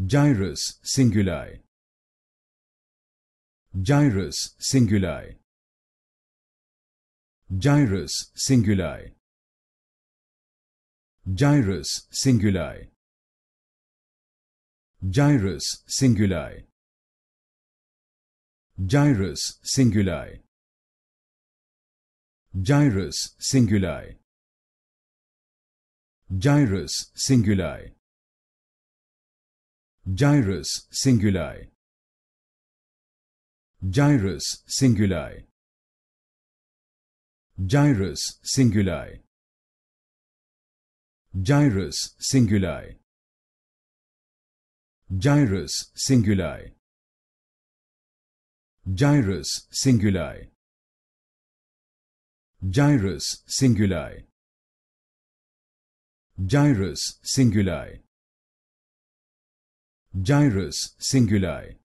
Gyrus singuli. Gyrus singuli. Gyrus singuli. Gyrus singuli. Gyrus singuli. Gyrus singuli. Gyrus singuli. Gyrus singuli. Gyrus singuli. Gyrus singuli. Gyrus singuli. Gyrus singuli. Gyrus singuli. Gyrus singuli. Gyrus singuli. Gyrus singuli. Gyrus singuli.